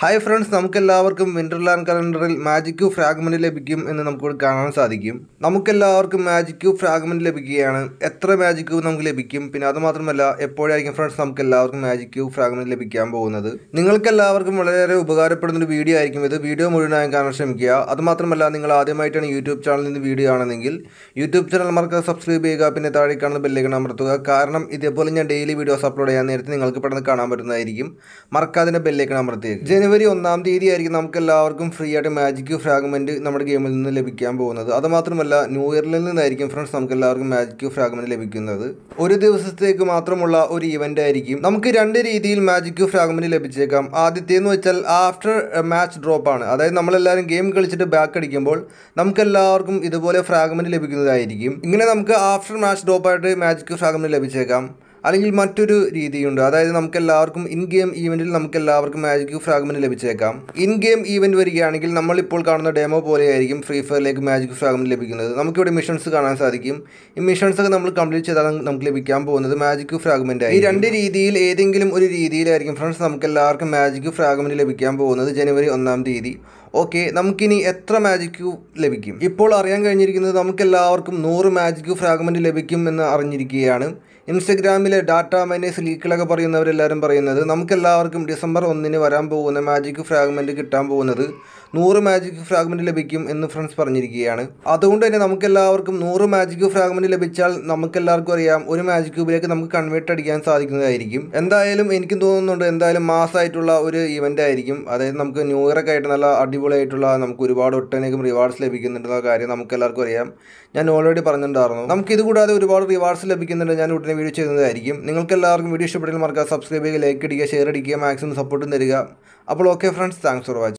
hi friends നമുക്കെല്ലാവർക്കും Winterland കലണ്ടറിൽ magic cube fragment ലഭിക്കും എന്ന് നമുക്ക് കാണാൻ സാധിക്കും നമുക്കെല്ലാവർക്കും മാജിക് ക്യൂ ഫ്രാഗ്മെൻറ്റ് ലഭിക്കുകയാണ് എത്ര മാജിക് ക്യൂ നമുക്ക് ലഭിക്കും പിന്നെ അതുമാത്രമല്ല എപ്പോഴായിരിക്കും ഫ്രണ്ട്സ് നമുക്ക് എല്ലാവർക്കും മാജിക് ക്യൂ ഫ്രാഗ്മെൻറ്റ് ലഭിക്കാൻ പോകുന്നത് നിങ്ങൾക്കെല്ലാവർക്കും വളരെയേറെ ഉപകാരപ്പെടുന്ന ഒരു വീഡിയോ ആയിരിക്കും ഇത് വീഡിയോ മുഴുവനായും കാണാൻ ശ്രമിക്കുക അതുമാത്രമല്ല നിങ്ങൾ ആദ്യമായിട്ടാണ് യൂട്യൂബ് ചാനലിൽ നിന്ന് വീഡിയോ ആണെങ്കിൽ യൂട്യൂബ് ചാനൽ മറക്കുക സബ്സ്ക്രൈബ് ചെയ്യുക പിന്നെ താഴെ കാണുന്ന ബെല്ലേക്കൺ അമർത്തുക കാരണം ഇതേപോലെ ഞാൻ ഡെയിലി വീഡിയോസ് അപ്ലോഡ് ചെയ്യാൻ നേരത്തെ നിങ്ങൾക്ക് പെട്ടെന്ന് കാണാൻ പറ്റുന്നതായിരിക്കും മറക്കാതിൻ്റെ ബെല്ലേക്കൺ അമർത്തുക ജനുവരി ഒന്നാം തീയതി ആയിരിക്കും നമുക്ക് എല്ലാവർക്കും ഫ്രീ ആയിട്ട് മാജിക് ഫ്രാഗ്മെൻറ്റ് നമ്മുടെ ഗെയിമിൽ നിന്ന് ലഭിക്കാൻ പോകുന്നത് മാത്രമല്ല ന്യൂ ഇയറിൽ നിന്നായിരിക്കും ഫ്രണ്ട്സ് നമുക്ക് എല്ലാവർക്കും മാജിക് ഫ്രാഗ്മെൻറ്റ് ലഭിക്കുന്നത് ഒരു ദിവസത്തേക്ക് മാത്രമുള്ള ഒരു ഇവൻ്റ് ആയിരിക്കും നമുക്ക് രണ്ട് രീതിയിൽ മാജിക് ഫ്രാഗ്മെൻറ്റ് ലഭിച്ചേക്കാം ആദ്യത്തേന്ന് വെച്ചാൽ ആഫ്റ്റർ മാച്ച് ഡ്രോപ്പ് ആണ് അതായത് നമ്മളെല്ലാവരും ഗെയിം കളിച്ചിട്ട് ബാക്ക് അടിക്കുമ്പോൾ നമുക്ക് എല്ലാവർക്കും ഇതുപോലെ ഫ്രാഗ്മെൻറ്റ് ലഭിക്കുന്നതായിരിക്കും ഇങ്ങനെ നമുക്ക് ആഫ്റ്റർ മാച്ച് ഡ്രോപ്പായിട്ട് മാജിക് ഫ്രാഗ്മെൻറ്റ് ലഭിച്ചേക്കാം അല്ലെങ്കിൽ മറ്റൊരു രീതിയുണ്ട് അതായത് നമുക്ക് എല്ലാവർക്കും ഇൻ ഗെയിം ഈവൻറ്റിൽ നമുക്ക് എല്ലാവർക്കും മാജിക് ഫ്രാഗ്മെൻറ്റ് ലഭിച്ചേക്കാം ഇൻ ഗെയിം ഈവൻറ്റ് വരികയാണെങ്കിൽ നമ്മളിപ്പോൾ കാണുന്ന ഡെമോ പോലെയായിരിക്കും ഫ്രീ ഫയറിലേക്ക് മാജിക് ഫ്രാഗ്മെൻറ്റ് ലഭിക്കുന്നത് നമുക്കിവിടെ മിഷൻസ് കാണാൻ സാധിക്കും ഈ മിഷൻസ് ഒക്കെ നമ്മൾ കംപ്ലീറ്റ് ചെയ്താൽ നമുക്ക് ലഭിക്കാൻ പോകുന്നത് മാജിക് ഫ്രാഗ്മെൻ്റ് ഈ രണ്ട് രീതിയിൽ ഏതെങ്കിലും ഒരു രീതിയിലായിരിക്കും ഫ്രണ്ട്സ് നമുക്ക് എല്ലാവർക്കും മാജിക് ഫ്രാഗ്മെൻറ്റ് ലഭിക്കാൻ പോകുന്നത് ജനുവരി ഒന്നാം തീയതി ഓക്കെ നമുക്കിനി എത്ര മാജിക് ക്യൂ ലഭിക്കും ഇപ്പോൾ അറിയാൻ കഴിഞ്ഞിരിക്കുന്നത് നമുക്കെല്ലാവർക്കും നൂറ് മാജിക് ക്യൂ ഫ്രാഗ്മെൻറ്റ് ലഭിക്കും എന്ന് അറിഞ്ഞിരിക്കുകയാണ് ഇൻസ്റ്റഗ്രാമിലെ ഡാറ്റ മൈനേഴ്സ് ലീക്കിലൊക്കെ പറയുന്നവരെല്ലാവരും പറയുന്നത് നമുക്കെല്ലാവർക്കും ഡിസംബർ ഒന്നിന് വരാൻ പോകുന്ന മാജിക് ഫ്രാഗ്മെൻറ്റ് കിട്ടാൻ പോകുന്നത് നൂറ് മാജിക് ഫ്രാഗ്മെന്റ് ലഭിക്കും എന്ന് ഫ്രണ്ട്സ് പറഞ്ഞിരിക്കുകയാണ് അതുകൊണ്ട് തന്നെ നമുക്കെല്ലാവർക്കും നൂറ് മാജിക് ഫ്രാഗ്മെന്റ് ലഭിച്ചാൽ നമുക്കെല്ലാവർക്കും അറിയാം ഒരു മാജിക് ക്യൂബിലേക്ക് നമുക്ക് കൺവേർട്ട് അടിക്കാൻ സാധിക്കുന്നതായിരിക്കും എന്തായാലും എനിക്കും തോന്നുന്നുണ്ട് എന്തായാലും മാസമായിട്ടുള്ള ഒരു ഇവൻ്റ് ആയിരിക്കും അതായത് നമുക്ക് ന്യൂ ഇയർ ഒക്കെ ആയിട്ട് നല്ല അടിപൊളിയായിട്ടുള്ള നമുക്ക് ഒരുപാട് ഒട്ടനേകം റിവാർഡ്സ് ലഭിക്കുന്നുണ്ടെന്ന കാര്യം നമുക്ക് എല്ലാവർക്കും അറിയാം ഞാൻ ഓൾറെഡി പറഞ്ഞിട്ടുണ്ടായിരുന്നു നമുക്ക് ഇത് കൂടാതെ ഒരുപാട് റിവാർഡ്സ് ലഭിക്കുന്നുണ്ട് ഞാൻ ഉടനെ വീഡിയോ ചെയ്യുന്നതായിരിക്കും നിങ്ങൾക്ക് എല്ലാവർക്കും വീഡിയോ ഇഷ്ടപ്പെട്ടെങ്കിൽ മറക്കുക സബ്സ്ക്രൈബ് ചെയ്യുക ലൈക്ക് അടിക്കുക ഷെയർ അടിക്കുക മാക്സിമം സപ്പോർട്ടും തരിക അപ്പോൾ okay friends thanks for watching